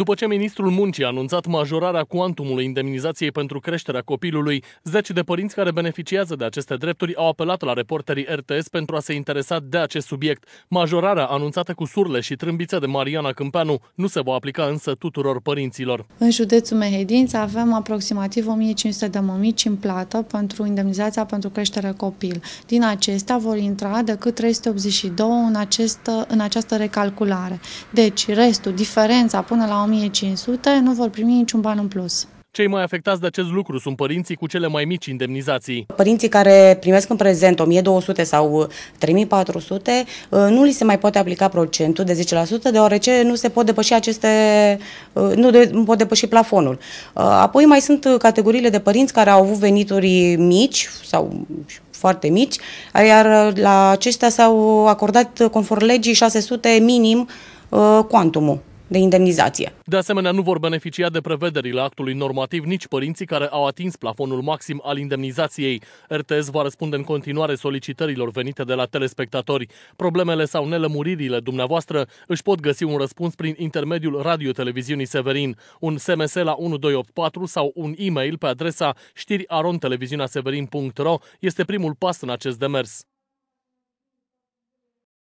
După ce ministrul muncii a anunțat majorarea cuantumului indemnizației pentru creșterea copilului, zeci de părinți care beneficiază de aceste drepturi au apelat la reporterii RTS pentru a se interesa de acest subiect. Majorarea anunțată cu surle și trâmbițe de Mariana Câmpeanu nu se va aplica însă tuturor părinților. În județul Mehedinț avem aproximativ 1500 de mămici în plată pentru indemnizația pentru creșterea copil. Din acestea vor intra decât 382 în, acest, în această recalculare. Deci, restul, diferența până la 1500 nu vor primi niciun ban în plus. Cei mai afectați de acest lucru sunt părinții cu cele mai mici indemnizații. Părinții care primesc în prezent 1200 sau 3400 ă, nu li se mai poate aplica procentul de 10% deoarece nu se pot depăși aceste ă, nu, de, nu pot depăși plafonul. Ă, apoi mai sunt categoriile de părinți care au avut venituri mici sau foarte mici, iar la aceștia s-au acordat conform legii 600 minim quantumul de indemnizație. De asemenea, nu vor beneficia de prevederile actului normativ nici părinții care au atins plafonul maxim al indemnizației. RTS va răspunde în continuare solicitărilor venite de la telespectatori. Problemele sau nelămuririle dumneavoastră își pot găsi un răspuns prin intermediul radio-televiziunii Severin, un SMS la 1284 sau un e-mail pe adresa știriarontelevizionaseverin.ro este primul pas în acest demers.